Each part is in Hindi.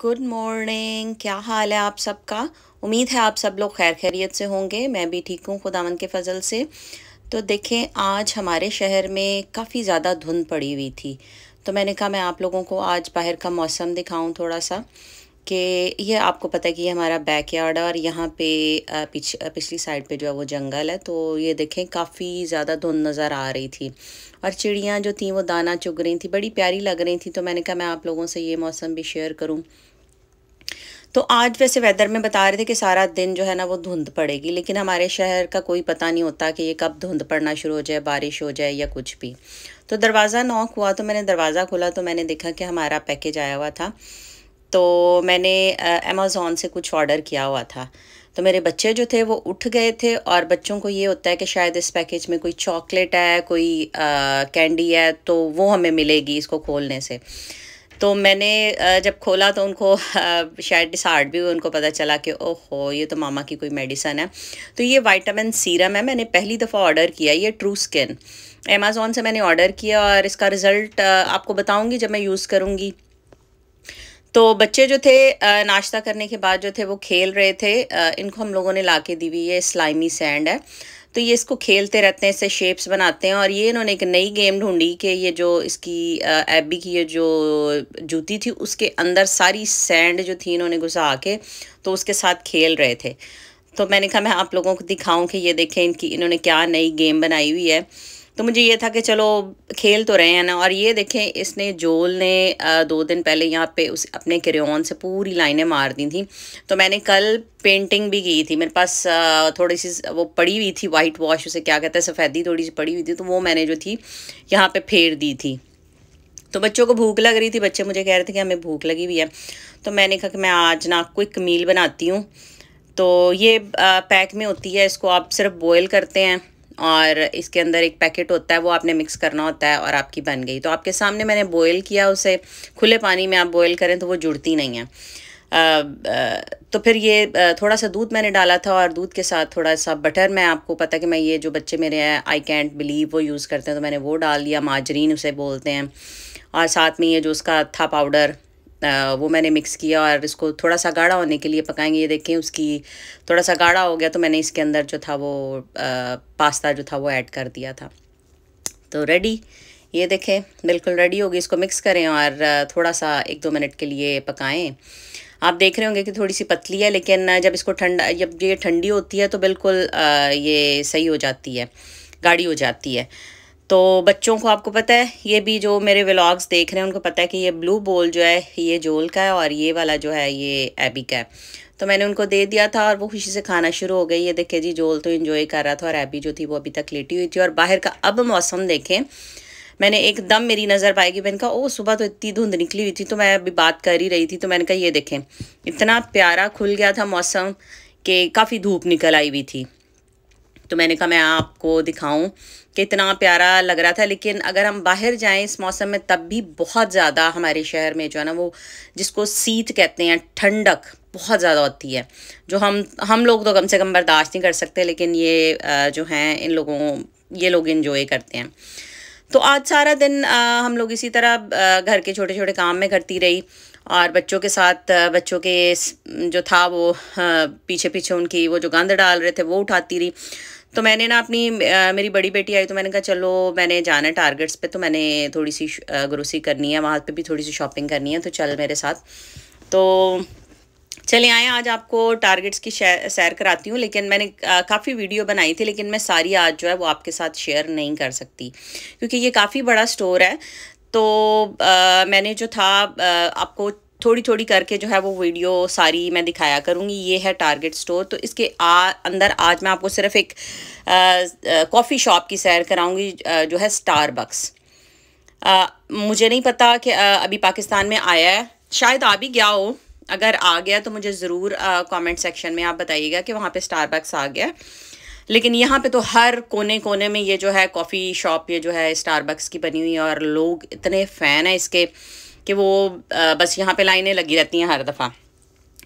गुड मॉर्निंग क्या हाल है आप सबका उम्मीद है आप सब लोग खैर खैरियत से होंगे मैं भी ठीक हूँ खुदावन के फजल से तो देखें आज हमारे शहर में काफ़ी ज़्यादा धुंध पड़ी हुई थी तो मैंने कहा मैं आप लोगों को आज बाहर का मौसम दिखाऊं थोड़ा सा कि ये आपको पता है कि ये हमारा बैक यार्ड है और यहाँ पे पिछ पिछली साइड पे जो है वो जंगल है तो ये देखें काफ़ी ज़्यादा धुंध नज़र आ रही थी और चिड़ियाँ जो थी वो दाना चुग रही थी बड़ी प्यारी लग रही थी तो मैंने कहा मैं आप लोगों से ये मौसम भी शेयर करूँ तो आज वैसे वेदर में बता रहे थे कि सारा दिन जो है ना वो धुंध पड़ेगी लेकिन हमारे शहर का कोई पता नहीं होता कि ये कब धुंध पड़ना शुरू हो जाए बारिश हो जाए या कुछ भी तो दरवाज़ा नॉक हुआ तो मैंने दरवाज़ा खोला तो मैंने देखा कि हमारा पैकेज आया हुआ था तो मैंने अमेज़ोन से कुछ ऑर्डर किया हुआ था तो मेरे बच्चे जो थे वो उठ गए थे और बच्चों को ये होता है कि शायद इस पैकेज में कोई चॉकलेट है कोई कैंडी है तो वो हमें मिलेगी इसको खोलने से तो मैंने जब खोला तो उनको शायद डिसार्ड भी हुए उनको पता चला कि ओहो ये तो मामा की कोई मेडिसन है तो ये वाइटामिन सीरम है मैंने पहली दफ़ा ऑर्डर किया ये ट्रू स्किन अमेज़ोन से मैंने ऑर्डर किया और इसका रिज़ल्ट आपको बताऊँगी जब मैं यूज़ करूँगी तो बच्चे जो थे नाश्ता करने के बाद जो थे वो खेल रहे थे इनको हम लोगों ने ला के दी हुई ये स्लाइमी सैंड है तो ये इसको खेलते रहते हैं इससे शेप्स बनाते हैं और ये इन्होंने एक नई गेम ढूंढी कि ये जो इसकी एबी की ये जो जूती थी उसके अंदर सारी सैंड जो थी इन्होंने घुसा के तो उसके साथ खेल रहे थे तो मैंने कहा मैं आप लोगों को दिखाऊं कि ये देखें इनकी इन्होंने क्या नई गेम बनाई हुई है तो मुझे ये था कि चलो खेल तो रहे हैं ना और ये देखें इसने जोल ने दो दिन पहले यहाँ पे उस अपने किरेन से पूरी लाइनें मार दी थी तो मैंने कल पेंटिंग भी की थी मेरे पास थोड़ी सी वो पड़ी हुई थी वाइट वॉश उसे क्या कहते हैं सफ़ेदी थोड़ी सी पड़ी हुई थी तो वो मैंने जो थी यहाँ पर फेर दी थी तो बच्चों को भूख लग रही थी बच्चे मुझे कह रहे थे कि हमें भूख लगी हुई है तो मैंने कहा कि मैं आज ना क्विक मील बनाती हूँ तो ये पैक में होती है इसको आप सिर्फ बॉयल करते हैं और इसके अंदर एक पैकेट होता है वो आपने मिक्स करना होता है और आपकी बन गई तो आपके सामने मैंने बॉयल किया उसे खुले पानी में आप बॉयल करें तो वो जुड़ती नहीं है आ, आ, तो फिर ये थोड़ा सा दूध मैंने डाला था और दूध के साथ थोड़ा सा बटर मैं आपको पता कि मैं ये जो बच्चे मेरे हैं आई कैंट बिलीव वो यूज़ करते हैं तो मैंने वो डाल दिया माजरीन उसे बोलते हैं और साथ में ये जो उसका था पाउडर वो मैंने मिक्स किया और इसको थोड़ा सा गाढ़ा होने के लिए पकाएंगे ये देखें उसकी थोड़ा सा गाढ़ा हो गया तो मैंने इसके अंदर जो था वो पास्ता जो था वो ऐड कर दिया था तो रेडी ये देखें बिल्कुल रेडी होगी इसको मिक्स करें और थोड़ा सा एक दो मिनट के लिए पकाएं आप देख रहे होंगे कि थोड़ी सी पतली है लेकिन जब इसको ठंडा जब ये ठंडी होती है तो बिल्कुल ये सही हो जाती है गाढ़ी हो जाती है तो बच्चों को आपको पता है ये भी जो मेरे व्लॉग्स देख रहे हैं उनको पता है कि ये ब्लू बोल जो है ये जोल का है और ये वाला जो है ये एबी का है तो मैंने उनको दे दिया था और वो खुशी से खाना शुरू हो गई ये देखे जी जोल तो इन्जॉय कर रहा था और एबी जो थी वो अभी तक लेटी हुई थी और बाहर का अब मौसम देखें मैंने एकदम मेरी नज़र पाई कि मैंने कहा ओ सुबह तो इतनी धुंध निकली हुई थी तो मैं अभी बात कर ही रही थी तो मैंने कहा ये देखें इतना प्यारा खुल गया था मौसम कि काफ़ी धूप निकल आई हुई थी तो मैंने कहा मैं आपको दिखाऊं कि इतना प्यारा लग रहा था लेकिन अगर हम बाहर जाएं इस मौसम में तब भी बहुत ज़्यादा हमारे शहर में जो है ना वो जिसको सीत कहते हैं ठंडक बहुत ज़्यादा होती है जो हम हम लोग तो कम से कम बर्दाश्त नहीं कर सकते लेकिन ये जो हैं इन लोगों ये लोग इन्जॉय करते हैं तो आज सारा दिन हम लोग इसी तरह घर के छोटे छोटे काम में करती रही और बच्चों के साथ बच्चों के जो था वो पीछे पीछे उनकी वो जो गंद डाल रहे थे वो उठाती रही तो मैंने ना अपनी मेरी बड़ी बेटी आई तो मैंने कहा चलो मैंने जाना है टारगेट्स पे तो मैंने थोड़ी सी ग्रोसरी करनी है वहाँ पे भी थोड़ी सी शॉपिंग करनी है तो चल मेरे साथ तो चले आए आज आपको टारगेट्स की सैर कराती हूँ लेकिन मैंने काफ़ी वीडियो बनाई थी लेकिन मैं सारी आज जो है वो आपके साथ शेयर नहीं कर सकती क्योंकि ये काफ़ी बड़ा स्टोर है तो आ, मैंने जो था आ, आपको थोड़ी थोड़ी करके जो है वो वीडियो सारी मैं दिखाया करूँगी ये है टारगेट स्टोर तो इसके आ, अंदर आज मैं आपको सिर्फ एक कॉफ़ी शॉप की सैर कराऊँगी जो है स्टारबक्स मुझे नहीं पता कि आ, अभी पाकिस्तान में आया है शायद आ भी गया हो अगर आ गया तो मुझे ज़रूर कमेंट सेक्शन में आप बताइएगा कि वहाँ पे स्टारबक्स आ गया लेकिन यहाँ पे तो हर कोने कोने में ये जो है कॉफ़ी शॉप ये जो है स्टारबक्स की बनी हुई है और लोग इतने फ़ैन हैं इसके कि वो आ, बस यहाँ पे लाइनें लगी रहती हैं हर दफ़ा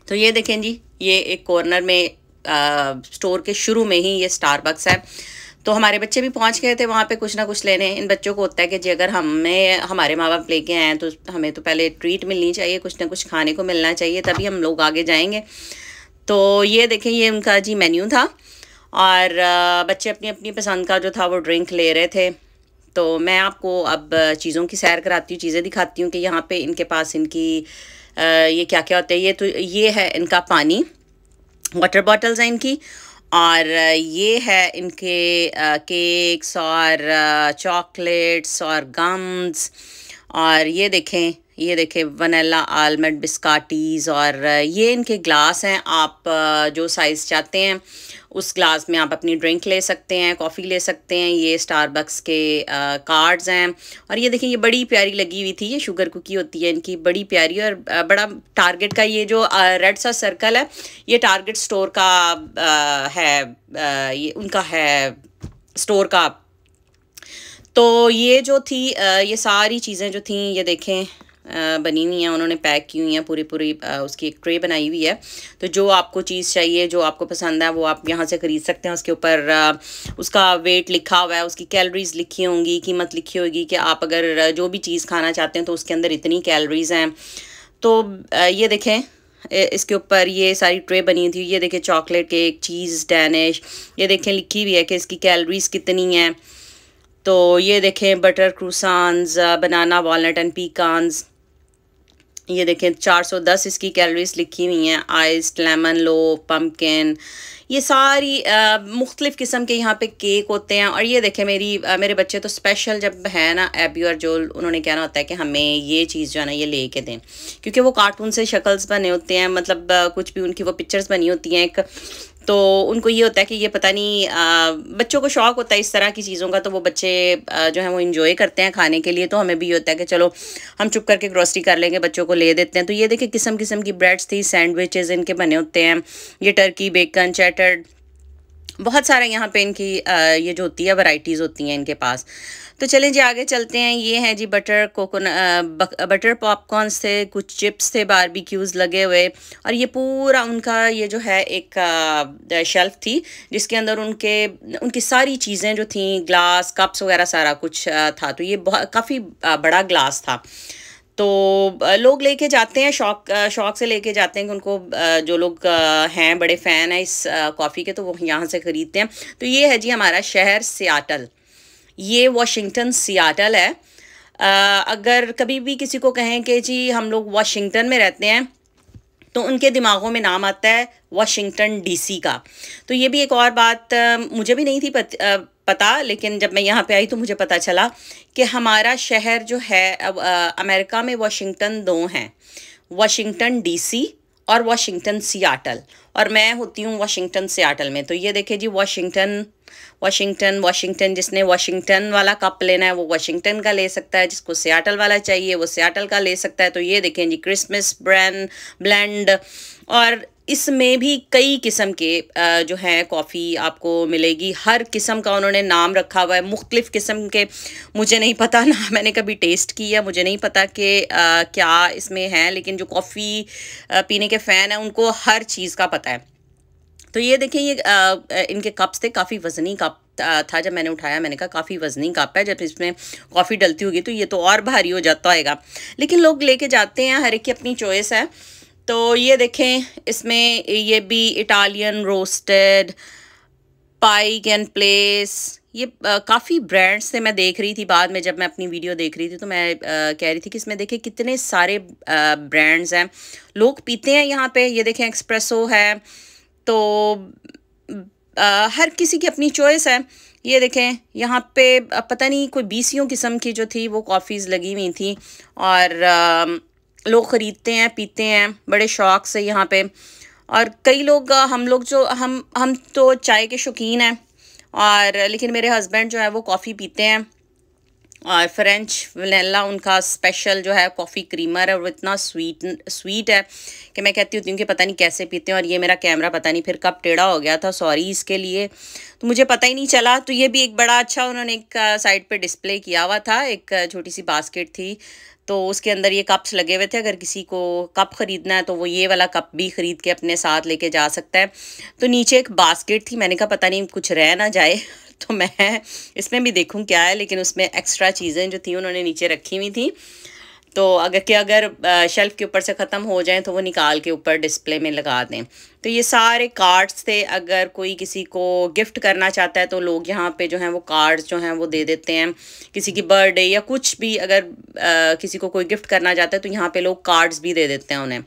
तो ये देखें जी ये एक कॉर्नर में आ, स्टोर के शुरू में ही ये स्टारबक्स है तो हमारे बच्चे भी पहुंच गए थे वहाँ पे कुछ ना कुछ लेने इन बच्चों को होता है कि जी अगर हमें हमारे माँ बाप लेके आए हैं तो हमें तो पहले ट्रीट मिलनी चाहिए कुछ ना कुछ खाने को मिलना चाहिए तभी हम लोग आगे जाएंगे तो ये देखें ये उनका जी मेन्यू था और बच्चे अपनी अपनी पसंद का जो था वो ड्रिंक ले रहे थे तो मैं आपको अब चीज़ों की सैर कराती हूँ चीज़ें दिखाती हूँ कि यहाँ पे इनके पास इनकी आ, ये क्या क्या होता है ये तो ये है इनका पानी वाटर बॉटल्स हैं इनकी और ये है इनके आ, केक्स और चॉकलेट्स और गम्स और ये देखें ये देखे वनीला आलमंड बिस्काटीज़ और ये इनके ग्लास हैं आप जो साइज़ चाहते हैं उस ग्लास में आप अपनी ड्रिंक ले सकते हैं कॉफ़ी ले सकते हैं ये स्टारबक्स के कार्ड्स हैं और ये देखें ये बड़ी प्यारी लगी हुई थी ये शुगर कुकी होती है इनकी बड़ी प्यारी और बड़ा टारगेट का ये जो रेड सा सर्कल है ये टारगेट स्टोर का आ, है आ, ये उनका है स्टोर का तो ये जो थी आ, ये सारी चीज़ें जो थी ये देखें बनी हुई हैं उन्होंने पैक की हुई हैं पूरी पूरी उसकी एक ट्रे बनाई हुई है तो जो आपको चीज़ चाहिए जो आपको पसंद है वो आप यहाँ से ख़रीद सकते हैं उसके ऊपर उसका वेट लिखा हुआ है उसकी कैलरीज़ लिखी होंगी कीमत लिखी होगी कि आप अगर जो भी चीज़ खाना चाहते हैं तो उसके अंदर इतनी कैलरीज़ हैं तो ये देखें इसके ऊपर ये सारी ट्रे बनी थी ये देखें चॉकलेट केक चीज़ डैनिश ये देखें लिखी हुई है कि इसकी कैलरीज़ कितनी हैं तो ये देखें butter croissants banana walnut and pecans ये देखें 410 इसकी कैलोरीज लिखी हुई हैं आइस लेमन लो पम्पकिन ये सारी मुख्तलिफ़ किस्म के यहाँ पे केक होते हैं और ये देखें मेरी आ, मेरे बच्चे तो स्पेशल जब है ना एबी और जो उन्होंने कहना होता है कि हमें ये चीज़ जो है ना ये ले के दें क्योंकि वो कार्टून से शक्ल्स बने होते हैं मतलब आ, कुछ भी उनकी वो पिक्चर्स बनी होती हैं एक तो उनको ये होता है कि ये पता नहीं आ, बच्चों को शौक़ होता है इस तरह की चीज़ों का तो वो बच्चे आ, जो है वो इन्जॉय करते हैं खाने के लिए तो हमें भी ये होता है कि चलो हम चुप करके ग्रॉसरी कर लेंगे बच्चों को ले देते हैं तो ये देखिए किस्म किस्म की ब्रेड्स थी सैंडविचेज़ इनके बने होते हैं ये टर्की बेकन चैटर्ड बहुत सारे यहाँ पे इनकी आ, ये जो होती है वैरायटीज़ होती हैं इनके पास तो चलें जी आगे चलते हैं ये हैं जी बटर कोकोन बटर पॉपकॉर्नस थे कुछ चिप्स थे बारबेक्यूज़ लगे हुए और ये पूरा उनका ये जो है एक शेल्फ थी जिसके अंदर उनके उनकी सारी चीज़ें जो थी ग्लास कप्स वगैरह सारा कुछ था तो ये काफ़ी बड़ा ग्लास था तो लोग लेके जाते हैं शौक शौक से लेके जाते हैं कि उनको जो लोग हैं बड़े फ़ैन हैं इस कॉफ़ी के तो वो यहाँ से ख़रीदते हैं तो ये है जी हमारा शहर सियाटल ये वाशिंगटन सियाटल है अगर कभी भी किसी को कहें कि जी हम लोग वाशिंगटन में रहते हैं तो उनके दिमागों में नाम आता है वाशिंगटन डीसी का तो ये भी एक और बात मुझे भी नहीं थी पत, पता लेकिन जब मैं यहाँ पे आई तो मुझे पता चला कि हमारा शहर जो है अब आ, अमेरिका में वाशिंगटन दो हैं वाशिंगटन डीसी और वाशिंगटन सियाटल और मैं होती हूँ वाशिंगटन सियाटल में तो ये देखें जी वाशिंगटन वाशिंगटन वाशिंगटन जिसने वाशिंगटन वाला कप लेना है वो वाशिंगटन का ले सकता है जिसको सियाटल वाला चाहिए वो सियाटल का ले सकता है तो ये देखें जी क्रिसमस ब्रैंड ब्लैंड और इसमें भी कई किस्म के जो हैं कॉफ़ी आपको मिलेगी हर किस्म का उन्होंने नाम रखा हुआ है मुख्तलिफ़ किस्म के मुझे नहीं पता ना मैंने कभी टेस्ट किया मुझे नहीं पता कि क्या इसमें है लेकिन जो कॉफ़ी पीने के फ़ैन हैं उनको हर चीज़ का पता है तो ये देखें ये आ, इनके कप्स थे काफ़ी वज़नी कप था जब मैंने उठाया मैंने कहा काफ़ी वज़नी कप है जब इसमें कॉफ़ी डलती होगी तो ये तो और भारी हो जाता होएगा लेकिन लोग लेके जाते हैं हर एक की अपनी चॉइस है तो ये देखें इसमें ये भी Italian roasted pie and place ये काफ़ी ब्रांड्स थे मैं देख रही थी बाद में जब मैं अपनी वीडियो देख रही थी तो मैं आ, कह रही थी कि इसमें देखें कितने सारे ब्रांड्स हैं लोग पीते हैं यहाँ पे ये देखें एक्सप्रेसो है तो आ, हर किसी की अपनी चॉइस है ये देखें यहाँ पे पता नहीं कोई बीसियों किस्म की जो थी वो कॉफ़ीज़ लगी हुई थी और आ, लोग ख़रीदते हैं पीते हैं बड़े शौक़ से यहाँ पे और कई लोग हम लोग जो हम हम तो चाय के शौकीन हैं और लेकिन मेरे हस्बैंड जो है वो कॉफ़ी पीते हैं और फ्रेंच वनेला उनका स्पेशल जो है कॉफ़ी क्रीमर है और वो इतना स्वीट स्वीट है कि मैं कहती होती हूँ कि पता नहीं कैसे पीते हैं और ये मेरा कैमरा पता नहीं फिर कब टेढ़ा हो गया था सॉरी इसके लिए तो मुझे पता ही नहीं चला तो ये भी एक बड़ा अच्छा उन्होंने एक साइड पे डिस्प्ले किया हुआ था एक छोटी सी बास्केट थी तो उसके अंदर ये कप्स लगे हुए थे अगर किसी को कप ख़रीदना है तो वो ये वाला कप भी ख़रीद के अपने साथ लेके जा सकता है तो नीचे एक बास्केट थी मैंने कहा पता नहीं कुछ रह ना जाए तो मैं इसमें भी देखूँ क्या है लेकिन उसमें एक्स्ट्रा चीज़ें जो थी उन्होंने नीचे रखी हुई थी तो अगर कि अगर शेल्फ़ के ऊपर से ख़त्म हो जाएँ तो वो निकाल के ऊपर डिस्प्ले में लगा दें तो ये सारे कार्ड्स थे अगर कोई किसी को गिफ्ट करना चाहता है तो लोग यहाँ पे जो हैं वो कार्ड्स जो हैं वो दे देते हैं किसी की बर्थडे या कुछ भी अगर आ, किसी को कोई गिफ्ट करना चाहता है तो यहाँ पे लोग कार्ड्स भी दे देते हैं उन्हें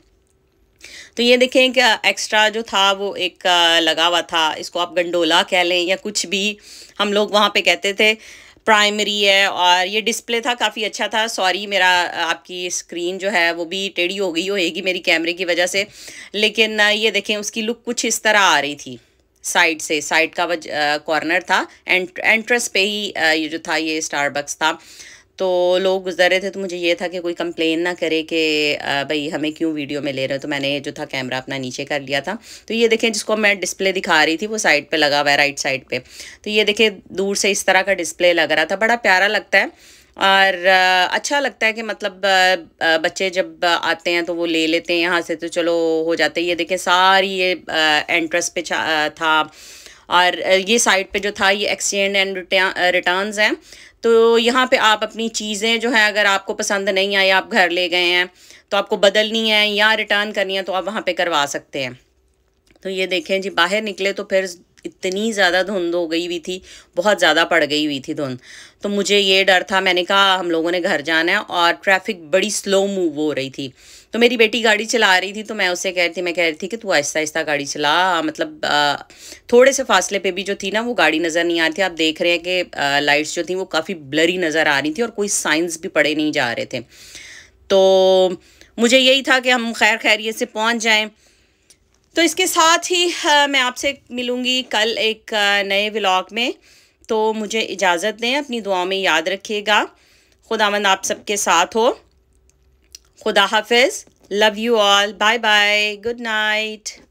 तो ये देखें कि एक्स्ट्रा जो था वो एक लगा हुआ था इसको आप गंडोला कह लें या कुछ भी हम लोग वहाँ पे कहते थे प्राइमरी है और ये डिस्प्ले था काफ़ी अच्छा था सॉरी मेरा आपकी स्क्रीन जो है वो भी टेढ़ी हो गई होएगी मेरी कैमरे की वजह से लेकिन ये देखें उसकी लुक कुछ इस तरह आ रही थी साइड से साइड का कॉर्नर था एंट्रेंस पे ही ये जो था ये स्टारबक्स था तो लोग गुजर रहे थे तो मुझे ये था कि कोई कंप्लेन ना करे कि भाई हमें क्यों वीडियो में ले रहे हो तो मैंने जो था कैमरा अपना नीचे कर लिया था तो ये देखें जिसको मैं डिस्प्ले दिखा रही थी वो साइड पे लगा हुआ है राइट साइड पे तो ये देखें दूर से इस तरह का डिस्प्ले लग रहा था बड़ा प्यारा लगता है और अच्छा लगता है कि मतलब बच्चे जब आते हैं तो वो ले लेते हैं यहाँ से तो चलो हो जाते हैं ये देखें सारी ये एंट्रेंस पे था और ये साइट पे जो था ये एक्सचेंज एंड रिटर्न हैं तो यहाँ पे आप अपनी चीज़ें जो है अगर आपको पसंद नहीं आई आप घर ले गए हैं तो आपको बदलनी है या रिटर्न करनी है तो आप वहाँ पर करवा सकते हैं तो ये देखें जी बाहर निकले तो फिर इतनी ज़्यादा धुंध हो गई हुई थी बहुत ज़्यादा पड़ गई हुई थी धुंध तो मुझे ये डर था मैंने कहा हम लोगों ने घर जाना है और ट्रैफिक बड़ी स्लो मूव हो रही थी तो मेरी बेटी गाड़ी चला रही थी तो मैं उसे कह रही थी मैं कह रही थी कि तू आहिस्ता आहिस्ता गाड़ी चला मतलब आ, थोड़े से फासले पे भी जो थी ना वो गाड़ी नज़र नहीं आ रही थी आप देख रहे हैं कि लाइट्स जो थी वो काफ़ी ब्लरी नज़र आ रही थी और कोई साइंस भी पड़े नहीं जा रहे थे तो मुझे यही था कि हम खैर खैरियत से पहुँच जाएँ तो इसके साथ ही मैं आपसे मिलूँगी कल एक नए व्लॉग में तो मुझे इजाज़त दें अपनी दुआ में याद रखिएगा खुदा मंद आप सबके साथ हो खुदा हाफिज़ love you all bye bye good night